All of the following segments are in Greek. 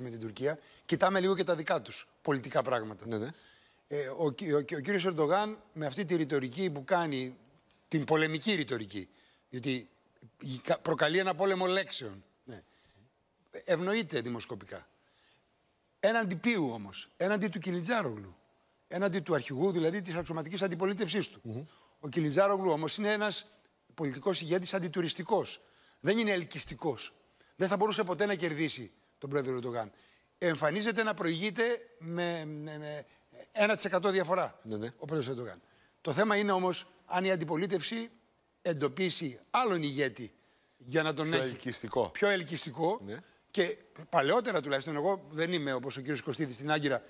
με την Τουρκία, κοιτάμε λίγο και τα δικά τους πολιτικά πράγματα. Ναι, ναι. Ε, ο, ο, ο, κύριος Ερντογάν με αυτή τη ρητορική που κάνει, την πολεμική ρητορική, διότι προκαλεί ένα πόλεμο λέξεων, ναι. ευνοείται δημοσκοπικά. Έναντι ποιου όμως, έναντι του Κιλιτζάρογλου, έναντι του αρχηγού δηλαδή της αξιωματικής αντιπολίτευσής του. Ο Κιλιτζάρογλου όμως είναι ένας πολιτικός ηγέτης αντιτουριστικός. Δεν είναι ελκυστικός. Δεν θα μπορούσε ποτέ να κερδίσει τον πρόεδρο Ερντογάν. Εμφανίζεται να προηγείται με, με, 1% διαφορά ναι, ναι. ο πρόεδρος Ερντογάν. Το θέμα είναι όμως αν η αντιπολίτευση εντοπίσει άλλον ηγέτη για να τον πιο έχει. Πιο ελκυστικό. Ναι. Και παλαιότερα τουλάχιστον, εγώ δεν είμαι όπως ο κ. Κωστίδης στην Άγκυρα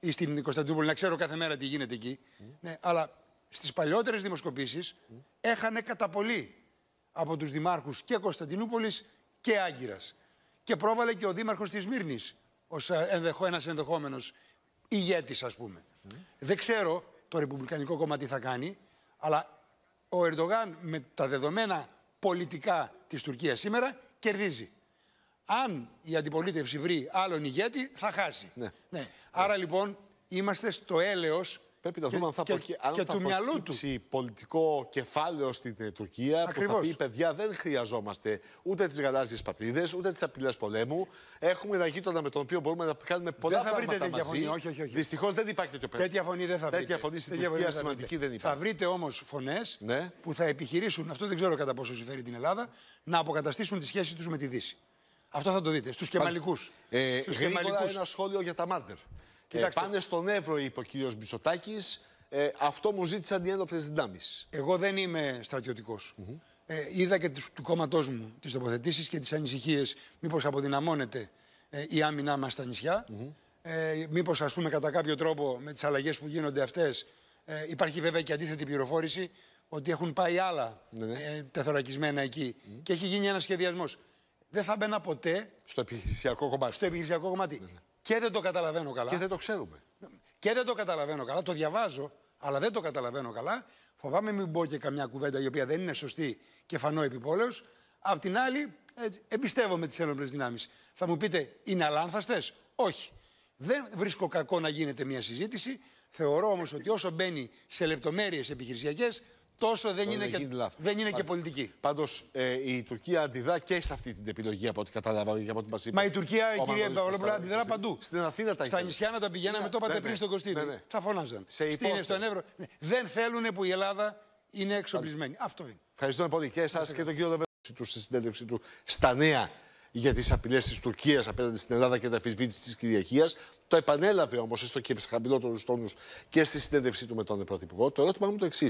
ή στην Κωνσταντινούπολη να ξέρω κάθε μέρα τι γίνεται εκεί. Mm. Ναι, αλλά στις παλαιότερες δημοσκοπήσεις mm. έχανε κατά πολύ από τους δημάρχους και Κωνσταντινούπολης και Άγκυρας και πρόβαλε και ο Δήμαρχος της Μύρνης ως ε, ενδεχό, ένας ενδεχόμενος ηγέτης, ας πούμε. Δεν ξέρω το Ρεπουμπλικανικό κόμμα τι θα κάνει, αλλά ο Ερντογάν με τα δεδομένα πολιτικά της Τουρκίας σήμερα κερδίζει. Αν η αντιπολίτευση βρει άλλον ηγέτη, θα χάσει. Ναι. ναι. Άρα λοιπόν είμαστε στο έλεος Πρέπει να δούμε και, αν θα, πολιτικό κεφάλαιο στην ε, Τουρκία Ακριβώς. που θα πει: Παιδιά, δεν χρειαζόμαστε ούτε τις γαλάζιες πατρίδες, ούτε τις απειλές πολέμου. Έχουμε ένα γείτονα με τον οποίο μπορούμε να κάνουμε πολλά δεν πράγματα. Δεν θα βρείτε τέτοια μαζί. φωνή. Όχι, όχι, όχι. Δυστυχώς δεν υπάρχει τέτοιο παιδί. Τέτοια φωνή δεν θα βρείτε. Τέτοια φωνή στην Τουρκία σημαντική δεν υπάρχει. Θα βρείτε όμως φωνές ναι. που θα επιχειρήσουν, αυτό δεν ξέρω κατά πόσο συμφέρει την Ελλάδα, να αποκαταστήσουν τη σχέση τους με τη Δύση. Αυτό θα το δείτε Στους κεμαλικούς. Ε, ένα σχόλιο για τα μάρτερ. Ε, Κοιτάξτε. πάνε στον Εύρο, είπε ο κύριος Μπιτσοτάκη. Ε, αυτό μου ζήτησαν οι ένοπλες δυνάμεις. Εγώ δεν είμαι στρατιωτικός. ε, είδα και τους κόμματός μου τις τοποθετήσεις και τις ανησυχίες. Μήπως αποδυναμώνεται ε, η άμυνά μας στα νησιά. Mm -hmm. ε, Μήπως, ας πούμε, κατά κάποιο τρόπο με τις αλλαγές που γίνονται αυτές. υπάρχει βέβαια και αντίθετη πληροφόρηση ότι έχουν πάει άλλα mm τεθωρακισμένα εκεί και έχει γίνει ένας σχεδιασμός. Δεν θα μπαίνα ποτέ. Στο επιχειρησιακό κομμάτι. Στο επιχειρησιακό κομμάτι. Ναι, και δεν το καταλαβαίνω καλά. Και δεν το ξέρουμε. Και δεν το καταλαβαίνω καλά. Το διαβάζω, αλλά δεν το καταλαβαίνω καλά. Φοβάμαι μην πω και καμιά κουβέντα η οποία δεν είναι σωστή και φανώ επιπόλαιο. Απ' την άλλη, έτσι, εμπιστεύομαι τις ένοπλες δυνάμεις. Θα μου πείτε, είναι αλάνθαστες. Όχι. Δεν βρίσκω κακό να γίνεται μια συζήτηση. Θεωρώ όμως ότι όσο μπαίνει σε λεπτομέρειες επιχειρησιακές, τόσο δεν είναι, και, δεν είναι και πολιτική. Πάντως ε, η Τουρκία αντιδρά και σε αυτή την επιλογή από ό,τι κατάλαβα και από ό,τι μας είπες. Μα η Τουρκία, η κυρία Παπαδόπουλα, αντιδρά παντού. Στην Αθήνα τα Στα νησιά να τα πηγαίναμε, ναι, το είπατε ναι, πριν στον ναι, Κωστίδη. Θα φωνάζαν. Στην στον Εύρο. Δεν θέλουν που η Ελλάδα είναι εξοπλισμένη. Αυτό είναι. Ευχαριστούμε πολύ και εσάς και τον κύριο Δεβέση τους στη συνέντευξή του στα νέα για τις απειλές της Τουρκίας απέναντι στην Ελλάδα και τα αφισβήτηση της κυριαρχίας. Το επανέλαβε όμως, έστω και σε χαμηλότερους τόνους και στη συνέντευξή του με τον Πρωθυπουργό. Το ερώτημά μου το εξής.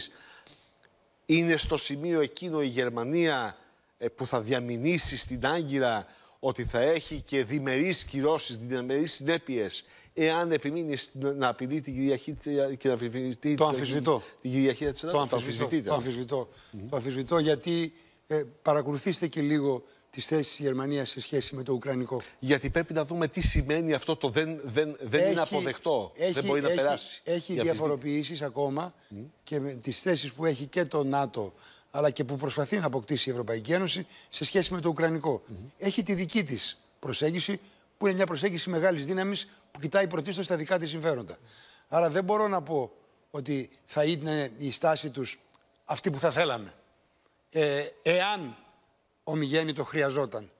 Είναι στο σημείο εκείνο η Γερμανία ε, που θα διαμηνήσει στην Άγκυρα ότι θα έχει και διμερείς κυρώσεις, διμερείς συνέπειες εάν επιμείνει να απειλεί την κυριαρχία και να το αμφισβητώ. την κυριαρχία της Ελλάδας. Το ναι. αμφισβητώ, το αμφισβητώ, γιατί ε, παρακολουθήστε και λίγο τη θέση της Γερμανίας σε σχέση με το Ουκρανικό. Γιατί πρέπει να δούμε τι σημαίνει αυτό το δεν, δεν, δεν είναι αποδεκτό. δεν μπορεί έχει, να περάσει. Έχει διαφοροποιήσεις ακόμα mm. και τις θέσεις που έχει και το ΝΑΤΟ αλλά και που προσπαθεί να αποκτήσει η Ευρωπαϊκή Ένωση σε σχέση με το Ουκρανικό. Έχει τη δική της προσέγγιση που είναι μια προσέγγιση μεγάλης δύναμης που κοιτάει πρωτίστως τα δικά της συμφέροντα. Άρα δεν μπορώ να πω ότι θα είναι η στάση τους αυτή που θα θέλαμε. Ε, εάν ο το χρειαζόταν.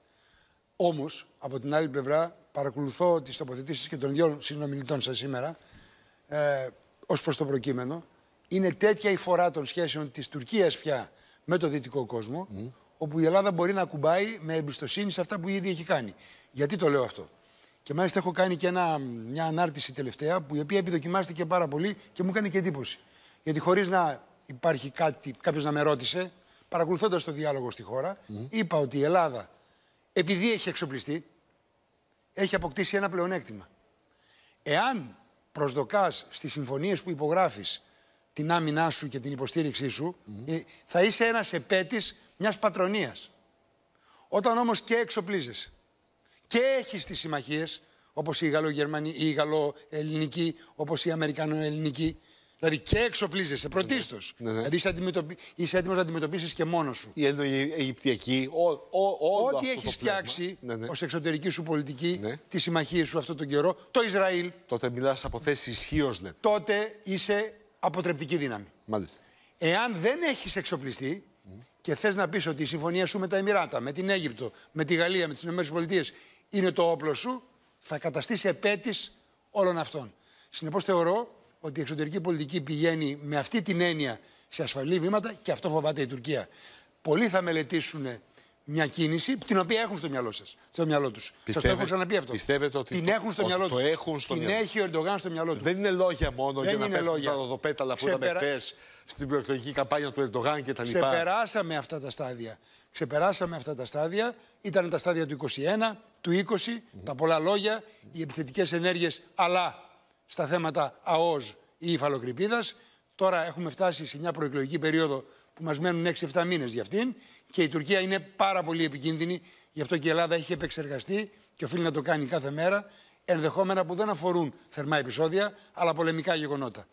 Όμως, από την άλλη πλευρά, παρακολουθώ τις τοποθετήσεις και των δύο συνομιλητών σας σήμερα ε, ως προς το προκείμενο. Είναι τέτοια η φορά των σχέσεων της Τουρκίας πια με το δυτικό κόσμο, όπου η Ελλάδα μπορεί να κουμπάει με εμπιστοσύνη σε αυτά που ήδη έχει κάνει. Γιατί το λέω αυτό. Και μάλιστα έχω κάνει και ένα, μια ανάρτηση τελευταία, που η οποία επιδοκιμάστηκε πάρα πολύ και μου έκανε και εντύπωση. Γιατί χωρίς να υπάρχει κάτι, κάποιος να με ρώτησε, παρακολουθώντας το διάλογο στη χώρα, mm. είπα ότι η Ελλάδα, επειδή έχει εξοπλιστεί, έχει αποκτήσει ένα πλεονέκτημα. Εάν προσδοκάς στις συμφωνίες που υπογράφεις την άμυνά σου και την υποστήριξή σου, ε, θα είσαι ένας επέτης μιας πατρονίας. Όταν όμως και εξοπλίζεσαι και έχεις τις συμμαχίες, όπως η Γαλλογερμανική, η Γαλλοελληνική, όπως η Αμερικανοελληνική, Δηλαδή και εξοπλίζεσαι πρωτίστως. Ναι. Ναι, ναι. Δηλαδή είσαι, έτοιμος να αντιμετωπίσεις και μόνος σου. Η Αιγυπτιακή, ό,τι έχει φτιάξει ναι, ναι. ως εξωτερική σου πολιτική, ναι. τη συμμαχία σου αυτόν τον καιρό, το Ισραήλ. Τότε μιλάς από θέση ισχύως, ναι. Τότε είσαι αποτρεπτική δύναμη. Μάλιστα. Εάν δεν έχεις εξοπλιστεί και θες να πεις ότι η συμφωνία σου με τα Εμμυράτα, με την Αίγυπτο, με τη Γαλλία, με τις ΗΠΑ είναι το όπλο σου, θα καταστήσει επέτης όλων αυτών. Συνεπώς θεωρώ ότι η εξωτερική πολιτική πηγαίνει με αυτή την έννοια σε ασφαλή βήματα και αυτό φοβάται η Τουρκία. Πολλοί θα μελετήσουν μια κίνηση την οποία έχουν στο μυαλό σας. Στο μυαλό τους. Σας το έχω ξαναπεί αυτό. Πιστεύετε ότι. Την το, έχουν στο μυαλό τους. έχουν στο την μυαλό. έχει ο Ερντογάν στο μυαλό τους. Δεν είναι λόγια μόνο Δεν για να πέφτουν τα δοδοπέταλα που είδαμε χθε στην προεκλογική καμπάνια του Ερντογάν κτλ. Ξεπεράσαμε αυτά τα στάδια. Ξεπεράσαμε αυτά τα στάδια. Ήταν τα στάδια του 21, του 20, mm -hmm. τα πολλά λόγια, οι επιθετικές ενέργειες, αλλά στα θέματα ΑΟΣ ή υφαλοκρηπίδας. Τώρα έχουμε φτάσει σε μια προεκλογική περίοδο που μας μένουν 6-7 μήνες για αυτήν και η Τουρκία είναι πάρα πολύ επικίνδυνη, γι' αυτό και η Ελλάδα έχει επεξεργαστεί και οφείλει να το κάνει κάθε μέρα, ενδεχόμενα που δεν αφορούν θερμά επεισόδια, αλλά πολεμικά γεγονότα.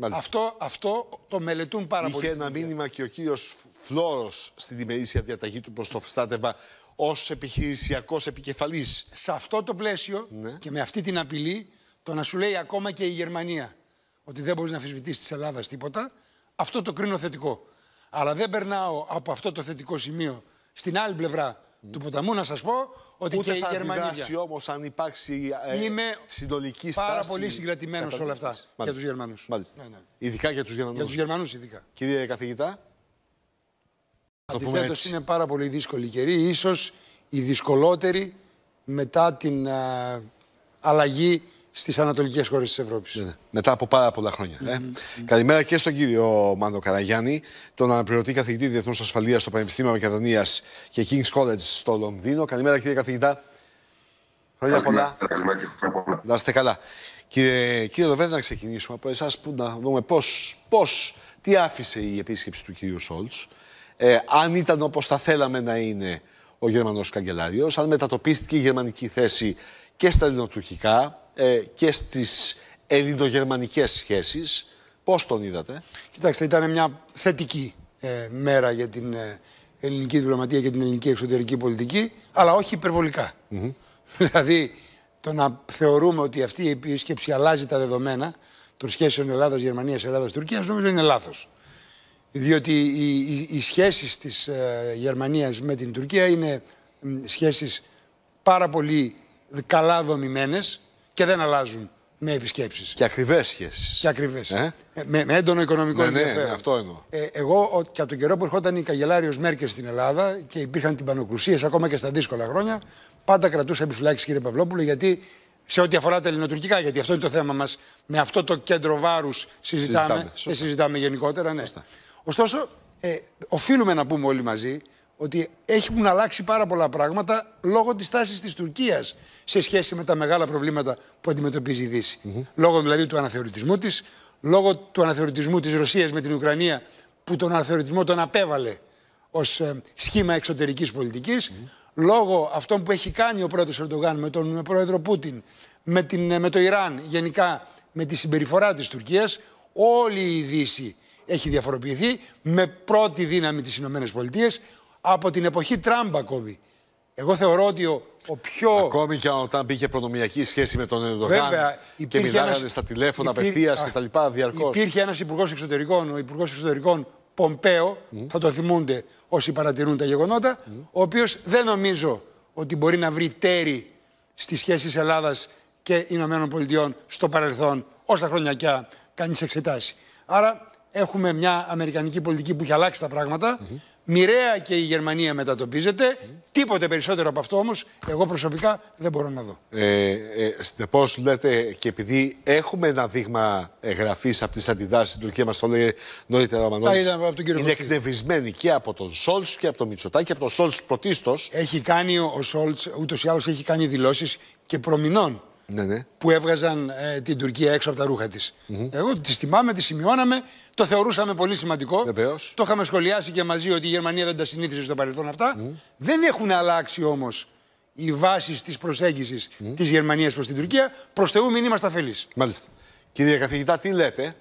Αυτό, αυτό το μελετούν πάρα Είχε πολύ. Είχε ένα μήνυμα και ο κύριος Φλόρος στην ημερήσια διαταγή του προς το Φστάτευα ως επιχειρησιακός επικεφαλής. Σε αυτό το πλαίσιο ναι. και με αυτή την απειλή, το να σου λέει ακόμα και η Γερμανία ότι δεν μπορείς να αφισβητήσεις της Ελλάδας τίποτα, αυτό το κρίνω θετικό. Αλλά δεν περνάω από αυτό το θετικό σημείο στην άλλη πλευρά του ποταμού να σας πω ότι Ούτε και η Γερμανία. Δεν όμως αν υπάρξει ε, Είμαι συντολική στάση. Πάρα πολύ συγκρατημένος σε όλα αυτά για τους Γερμανούς. Μάλιστα. Ναι, ναι. Ειδικά για τους Γερμανούς. Για τους Γερμανούς, ειδικά. Κύριε καθηγητά. Αντιθέτω, είναι πάρα πολύ δύσκολη καιρή, ίσως η δυσκολότερη μετά την α, ε, αλλαγή στις ανατολικές χώρες της Ευρώπης. Ναι, ναι. Μετά από πάρα πολλά ε. Καλημέρα και στον κύριο Μάντο Καραγιάννη, τον αναπληρωτή καθηγητή Διεθνούς Ασφαλείας στο Πανεπιστήμιο Μακεδονίας και King's College στο Λονδίνο. Καλημέρα, κύριε καθηγητά. Χρόνια πολλά. Να είστε καλά. Κύριε, κύριε Λοβέντα, να ξεκινήσουμε από εσάς που να δούμε πώς, πώς, τι άφησε η επίσκεψη του κυρίου Σόλτ. Ε, αν ήταν όπως θα θέλαμε να είναι ο Γερμανο καγκελάριος, αν μετατοπίστηκε η γερμανική θέση και στα ελληνοτουρκικά ε, και στις ελληνογερμανικές σχέσεις. Πώς τον είδατε? Κοιτάξτε, ήταν μια θετική ε, μέρα για την ε, ελληνική διπλωματία και την ελληνική εξωτερική πολιτική, αλλά όχι Δηλαδή, το να θεωρούμε ότι αυτή η επίσκεψη αλλάζει τα δεδομένα των σχέσεων Ελλάδα-Γερμανία, Ελλάδα-Τουρκία, νομίζω είναι λάθος. Διότι οι, οι, οι σχέσεις της Γερμανίας με την Τουρκία είναι σχέσεις πάρα πολύ καλά δομημένες και δεν αλλάζουν με επισκέψεις. Και ακριβές σχέσεις. Και ακριβές. Ε? ε με, έντονο οικονομικό ναι, ναι ενδιαφέρον. Ναι, αυτό εννοώ. Ε, εγώ και από τον καιρό που ερχόταν η Καγελάριο Μέρκελ στην Ελλάδα και υπήρχαν την Πανοκρουσία, ακόμα και στα δύσκολα χρόνια, πάντα κρατούσα επιφυλάξεις, κύριε Παυλόπουλο, γιατί σε ό,τι αφορά τα ελληνοτουρκικά, γιατί αυτό είναι το θέμα μας. Με αυτό το κέντρο βάρους συζητάμε, συζητάμε. Ε, συζητάμε γενικότερα. Ναι. Ωστόσο, ε, οφείλουμε να πούμε όλοι μαζί ότι έχουν αλλάξει πάρα πολλά πράγματα λόγω της τάσης της Τουρκίας σε σχέση με τα μεγάλα προβλήματα που αντιμετωπίζει η Δύση. Λόγω δηλαδή του αναθεωρητισμού της, λόγω του αναθεωρητισμού της Ρωσίας με την Ουκρανία, που τον αναθεωρητισμό τον απέβαλε ως ε, σχήμα εξωτερικής πολιτικής, mm λόγω αυτών που έχει κάνει ο πρόεδρος Ερντογάν με τον πρόεδρο Πούτιν, με, την, ε, με το Ιράν, γενικά με τη συμπεριφορά της Τουρκίας, όλη η Δύση έχει διαφοροποιηθεί με πρώτη δύναμη τις Ηνωμένες από την εποχή Τραμπ ακόμη. Εγώ θεωρώ ότι ο, πιο. Ακόμη και όταν πήγε προνομιακή σχέση με τον Ερντογάν και μιλάγανε στα τηλέφωνα υπή... απευθεία κτλ. Διαρκώς. Υπήρχε ένας υπουργός εξωτερικών, ο υπουργός εξωτερικών Πομπέο, mm. θα το θυμούνται όσοι παρατηρούν τα γεγονότα, mm. ο οποίος δεν νομίζω ότι μπορεί να βρει τέρη στις σχέσεις Ελλάδας και Ηνωμένων Πολιτειών στο παρελθόν, όσα χρονιακά κανείς εξετάσει. Άρα έχουμε μια αμερικανική πολιτική που έχει αλλάξει τα πραγματα mm Μοιραία και η Γερμανία μετατοπίζεται. Mm Τίποτε περισσότερο από αυτό όμως, εγώ προσωπικά δεν μπορώ να δω. Ε, ε, Πώς λέτε, και επειδή έχουμε ένα δείγμα εγγραφής από τις αντιδράσεις στην Τουρκία, μας το λέει νωρίτερα ο Μανώλης. Είναι εκνευρισμένη και από τον Σόλτ και από τον Μητσοτάκη και από τον Σόλτ πρωτίστως. Έχει κάνει ο Σόλτ, ούτως ή άλλως έχει κάνει δηλώσεις και προμηνών ναι, ναι. που έβγαζαν ε, την Τουρκία έξω από τα ρούχα της. Εγώ τη θυμάμαι, τη σημειώναμε, το θεωρούσαμε πολύ σημαντικό. Βεβαίως. Το είχαμε σχολιάσει και μαζί ότι η Γερμανία δεν τα συνήθιζε στο παρελθόν Δεν έχουν αλλάξει όμως οι βάσεις της προσέγγισης mm-hmm. της Γερμανίας προς την Τουρκία. Προς Θεού, μην είμαστε αφελείς. Μάλιστα. Κύριε καθηγητά, τι λέτε.